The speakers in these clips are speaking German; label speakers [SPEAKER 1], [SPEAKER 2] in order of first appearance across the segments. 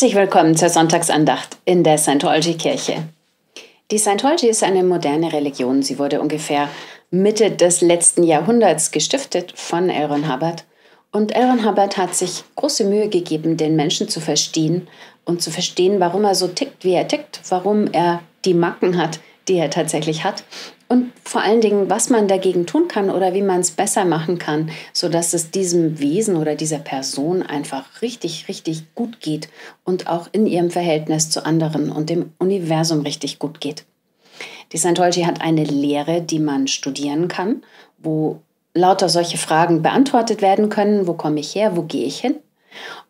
[SPEAKER 1] Herzlich willkommen zur Sonntagsandacht in der Scientology-Kirche. Die Scientology ist eine moderne Religion. Sie wurde ungefähr Mitte des letzten Jahrhunderts gestiftet von Aaron Hubbard. Und Aaron Hubbard hat sich große Mühe gegeben, den Menschen zu verstehen und zu verstehen, warum er so tickt, wie er tickt, warum er die Macken hat, die er tatsächlich hat und vor allen Dingen, was man dagegen tun kann oder wie man es besser machen kann, sodass es diesem Wesen oder dieser Person einfach richtig, richtig gut geht und auch in ihrem Verhältnis zu anderen und dem Universum richtig gut geht. Die Scientology hat eine Lehre, die man studieren kann, wo lauter solche Fragen beantwortet werden können, wo komme ich her, wo gehe ich hin.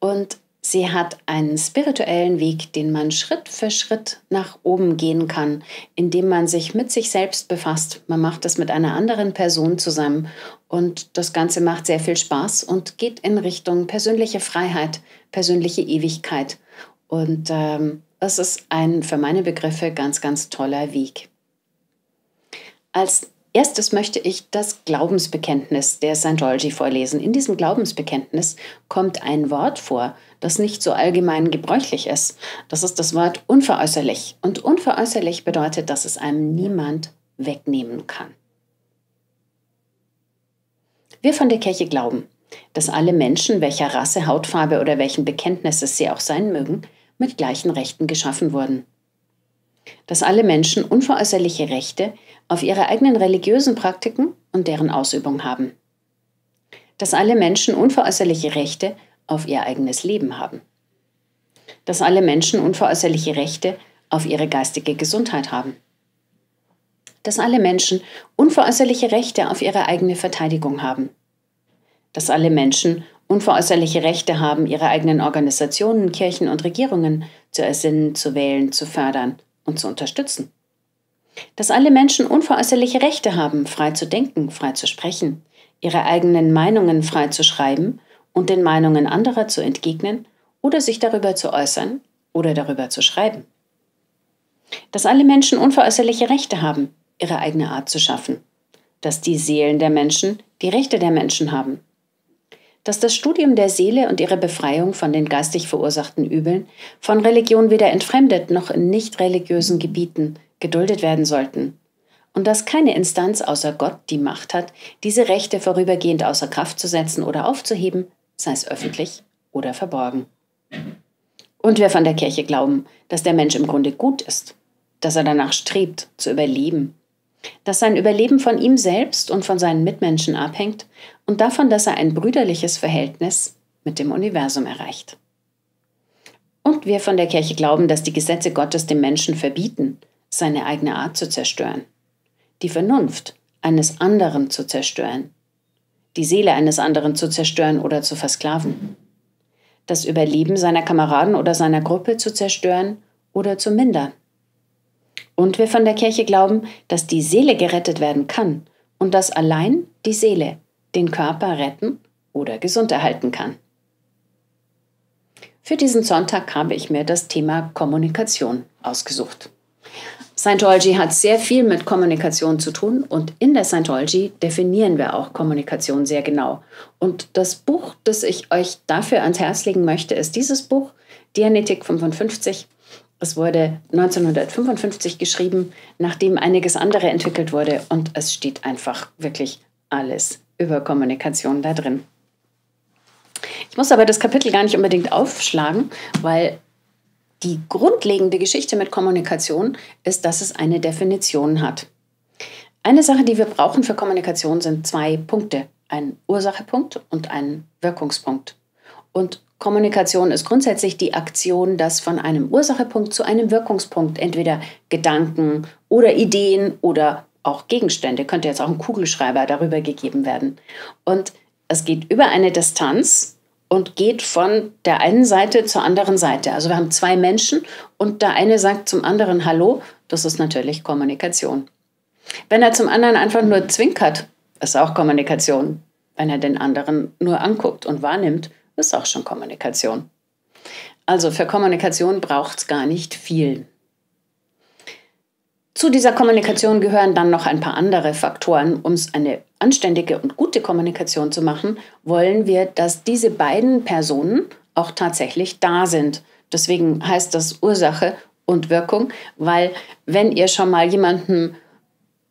[SPEAKER 1] Und Sie hat einen spirituellen Weg, den man Schritt für Schritt nach oben gehen kann, indem man sich mit sich selbst befasst. Man macht das mit einer anderen Person zusammen und das Ganze macht sehr viel Spaß und geht in Richtung persönliche Freiheit, persönliche Ewigkeit. Und ähm, es ist ein für meine Begriffe ganz, ganz toller Weg. Als Erstes möchte ich das Glaubensbekenntnis der Scientology vorlesen. In diesem Glaubensbekenntnis kommt ein Wort vor, das nicht so allgemein gebräuchlich ist. Das ist das Wort unveräußerlich. Und unveräußerlich bedeutet, dass es einem niemand wegnehmen kann. Wir von der Kirche glauben, dass alle Menschen, welcher Rasse, Hautfarbe oder welchen Bekenntnisses sie auch sein mögen, mit gleichen Rechten geschaffen wurden. Dass alle Menschen unveräußerliche Rechte auf ihre eigenen religiösen Praktiken und deren Ausübung haben. Dass alle Menschen unveräußerliche Rechte auf ihr eigenes Leben haben. Dass alle Menschen unveräußerliche Rechte auf ihre geistige Gesundheit haben. Dass alle Menschen unveräußerliche Rechte auf ihre eigene Verteidigung haben. Dass alle Menschen unveräußerliche Rechte haben, ihre eigenen Organisationen, Kirchen und Regierungen zu ersinnen, zu wählen, zu fördern und zu unterstützen dass alle Menschen unveräußerliche Rechte haben, frei zu denken, frei zu sprechen, ihre eigenen Meinungen frei zu schreiben und den Meinungen anderer zu entgegnen oder sich darüber zu äußern oder darüber zu schreiben. Dass alle Menschen unveräußerliche Rechte haben, ihre eigene Art zu schaffen. Dass die Seelen der Menschen die Rechte der Menschen haben. Dass das Studium der Seele und ihre Befreiung von den geistig verursachten Übeln von Religion weder entfremdet noch in nicht religiösen Gebieten geduldet werden sollten und dass keine Instanz außer Gott die Macht hat, diese Rechte vorübergehend außer Kraft zu setzen oder aufzuheben, sei es öffentlich oder verborgen. Und wir von der Kirche glauben, dass der Mensch im Grunde gut ist, dass er danach strebt, zu überleben, dass sein Überleben von ihm selbst und von seinen Mitmenschen abhängt und davon, dass er ein brüderliches Verhältnis mit dem Universum erreicht. Und wir von der Kirche glauben, dass die Gesetze Gottes dem Menschen verbieten, seine eigene Art zu zerstören, die Vernunft eines anderen zu zerstören, die Seele eines anderen zu zerstören oder zu versklaven, das Überleben seiner Kameraden oder seiner Gruppe zu zerstören oder zu mindern. Und wir von der Kirche glauben, dass die Seele gerettet werden kann und dass allein die Seele den Körper retten oder gesund erhalten kann. Für diesen Sonntag habe ich mir das Thema Kommunikation ausgesucht. Scientology hat sehr viel mit Kommunikation zu tun und in der Scientology definieren wir auch Kommunikation sehr genau. Und das Buch, das ich euch dafür ans Herz legen möchte, ist dieses Buch, Dianetik 55. Es wurde 1955 geschrieben, nachdem einiges andere entwickelt wurde und es steht einfach wirklich alles über Kommunikation da drin. Ich muss aber das Kapitel gar nicht unbedingt aufschlagen, weil die grundlegende Geschichte mit Kommunikation ist, dass es eine Definition hat. Eine Sache, die wir brauchen für Kommunikation, sind zwei Punkte. Ein Ursachepunkt und ein Wirkungspunkt. Und Kommunikation ist grundsätzlich die Aktion, dass von einem Ursachepunkt zu einem Wirkungspunkt entweder Gedanken oder Ideen oder auch Gegenstände, könnte jetzt auch ein Kugelschreiber darüber gegeben werden. Und es geht über eine Distanz und geht von der einen Seite zur anderen Seite. Also wir haben zwei Menschen und der eine sagt zum anderen Hallo, das ist natürlich Kommunikation. Wenn er zum anderen einfach nur zwinkert, ist auch Kommunikation. Wenn er den anderen nur anguckt und wahrnimmt, ist auch schon Kommunikation. Also für Kommunikation braucht es gar nicht viel. Zu dieser Kommunikation gehören dann noch ein paar andere Faktoren. Um es eine anständige und gute Kommunikation zu machen, wollen wir, dass diese beiden Personen auch tatsächlich da sind. Deswegen heißt das Ursache und Wirkung, weil wenn ihr schon mal jemanden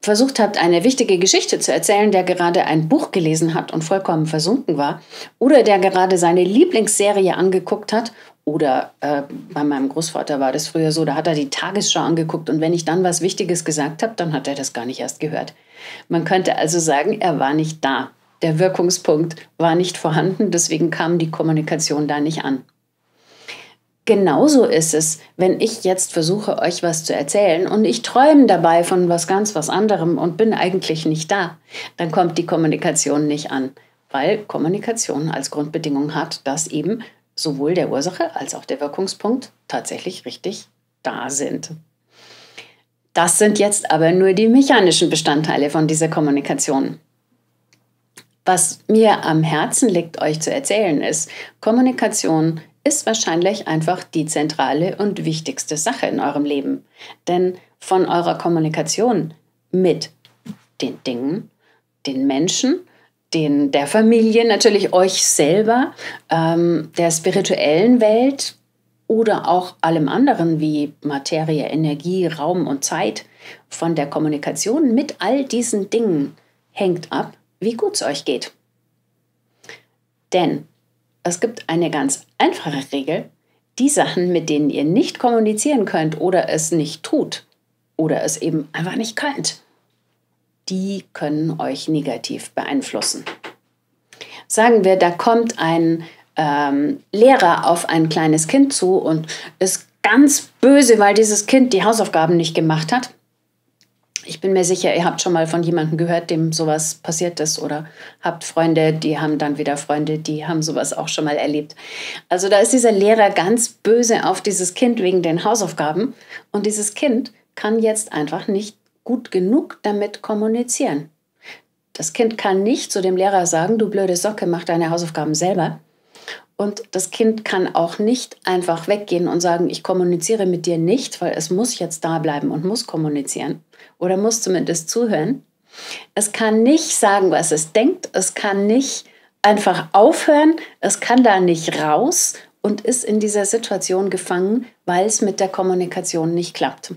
[SPEAKER 1] versucht habt, eine wichtige Geschichte zu erzählen, der gerade ein Buch gelesen hat und vollkommen versunken war, oder der gerade seine Lieblingsserie angeguckt hat oder äh, bei meinem Großvater war das früher so, da hat er die Tagesschau angeguckt und wenn ich dann was Wichtiges gesagt habe, dann hat er das gar nicht erst gehört. Man könnte also sagen, er war nicht da. Der Wirkungspunkt war nicht vorhanden, deswegen kam die Kommunikation da nicht an. Genauso ist es, wenn ich jetzt versuche, euch was zu erzählen und ich träume dabei von was ganz was anderem und bin eigentlich nicht da, dann kommt die Kommunikation nicht an, weil Kommunikation als Grundbedingung hat, dass eben sowohl der Ursache als auch der Wirkungspunkt tatsächlich richtig da sind. Das sind jetzt aber nur die mechanischen Bestandteile von dieser Kommunikation. Was mir am Herzen liegt, euch zu erzählen, ist, Kommunikation ist wahrscheinlich einfach die zentrale und wichtigste Sache in eurem Leben. Denn von eurer Kommunikation mit den Dingen, den Menschen den, der Familie, natürlich euch selber, ähm, der spirituellen Welt oder auch allem anderen wie Materie, Energie, Raum und Zeit. Von der Kommunikation mit all diesen Dingen hängt ab, wie gut es euch geht. Denn es gibt eine ganz einfache Regel. Die Sachen, mit denen ihr nicht kommunizieren könnt oder es nicht tut oder es eben einfach nicht könnt, die können euch negativ beeinflussen. Sagen wir, da kommt ein ähm, Lehrer auf ein kleines Kind zu und ist ganz böse, weil dieses Kind die Hausaufgaben nicht gemacht hat. Ich bin mir sicher, ihr habt schon mal von jemandem gehört, dem sowas passiert ist oder habt Freunde, die haben dann wieder Freunde, die haben sowas auch schon mal erlebt. Also da ist dieser Lehrer ganz böse auf dieses Kind wegen den Hausaufgaben und dieses Kind kann jetzt einfach nicht gut genug damit kommunizieren. Das Kind kann nicht zu dem Lehrer sagen, du blöde Socke, mach deine Hausaufgaben selber. Und das Kind kann auch nicht einfach weggehen und sagen, ich kommuniziere mit dir nicht, weil es muss jetzt da bleiben und muss kommunizieren oder muss zumindest zuhören. Es kann nicht sagen, was es denkt. Es kann nicht einfach aufhören. Es kann da nicht raus und ist in dieser Situation gefangen, weil es mit der Kommunikation nicht klappt.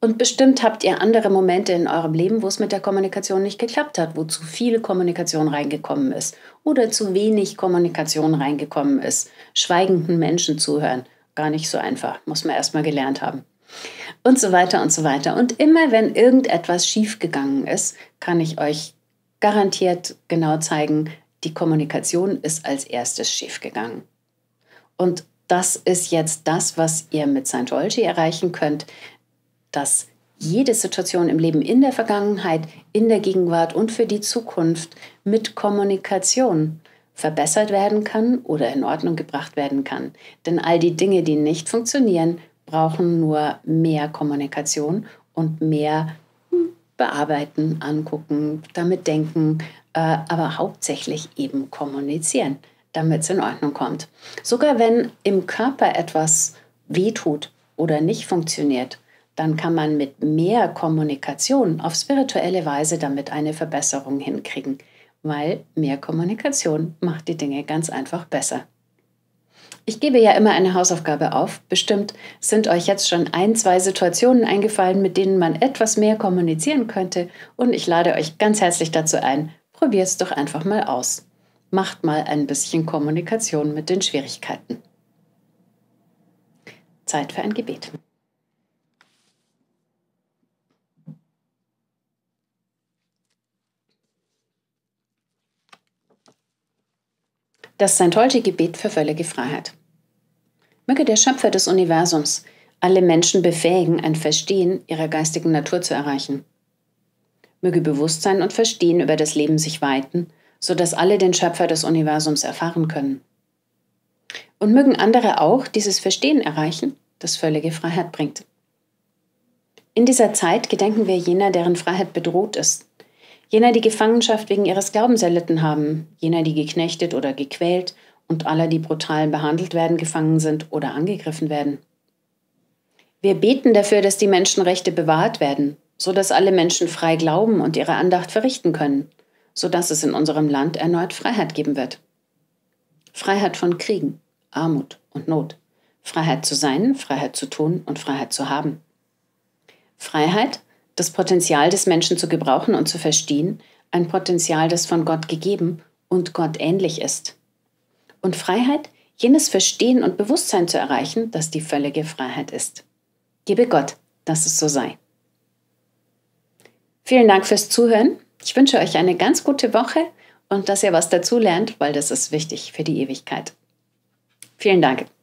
[SPEAKER 1] Und bestimmt habt ihr andere Momente in eurem Leben, wo es mit der Kommunikation nicht geklappt hat, wo zu viel Kommunikation reingekommen ist oder zu wenig Kommunikation reingekommen ist. Schweigenden Menschen zuhören, gar nicht so einfach, muss man erstmal gelernt haben. Und so weiter und so weiter. Und immer wenn irgendetwas schiefgegangen ist, kann ich euch garantiert genau zeigen, die Kommunikation ist als erstes schiefgegangen. Und das ist jetzt das, was ihr mit Scientology erreichen könnt, dass jede Situation im Leben in der Vergangenheit, in der Gegenwart und für die Zukunft mit Kommunikation verbessert werden kann oder in Ordnung gebracht werden kann. Denn all die Dinge, die nicht funktionieren, brauchen nur mehr Kommunikation und mehr bearbeiten, angucken, damit denken, äh, aber hauptsächlich eben kommunizieren, damit es in Ordnung kommt. Sogar wenn im Körper etwas wehtut oder nicht funktioniert, dann kann man mit mehr Kommunikation auf spirituelle Weise damit eine Verbesserung hinkriegen, weil mehr Kommunikation macht die Dinge ganz einfach besser. Ich gebe ja immer eine Hausaufgabe auf. Bestimmt sind euch jetzt schon ein, zwei Situationen eingefallen, mit denen man etwas mehr kommunizieren könnte. Und ich lade euch ganz herzlich dazu ein, probiert es doch einfach mal aus. Macht mal ein bisschen Kommunikation mit den Schwierigkeiten. Zeit für ein Gebet. Das Scientology Gebet für völlige Freiheit. Möge der Schöpfer des Universums alle Menschen befähigen, ein Verstehen ihrer geistigen Natur zu erreichen. Möge Bewusstsein und Verstehen über das Leben sich weiten, sodass alle den Schöpfer des Universums erfahren können. Und mögen andere auch dieses Verstehen erreichen, das völlige Freiheit bringt. In dieser Zeit gedenken wir jener, deren Freiheit bedroht ist, jener, die Gefangenschaft wegen ihres Glaubens erlitten haben, jener, die geknechtet oder gequält und aller, die brutal behandelt werden, gefangen sind oder angegriffen werden. Wir beten dafür, dass die Menschenrechte bewahrt werden, so dass alle Menschen frei glauben und ihre Andacht verrichten können, so dass es in unserem Land erneut Freiheit geben wird. Freiheit von Kriegen, Armut und Not. Freiheit zu sein, Freiheit zu tun und Freiheit zu haben. Freiheit, das Potenzial des Menschen zu gebrauchen und zu verstehen, ein Potenzial, das von Gott gegeben und Gott ähnlich ist. Und Freiheit, jenes Verstehen und Bewusstsein zu erreichen, das die völlige Freiheit ist. Gebe Gott, dass es so sei. Vielen Dank fürs Zuhören. Ich wünsche euch eine ganz gute Woche und dass ihr was dazu lernt, weil das ist wichtig für die Ewigkeit. Vielen Dank.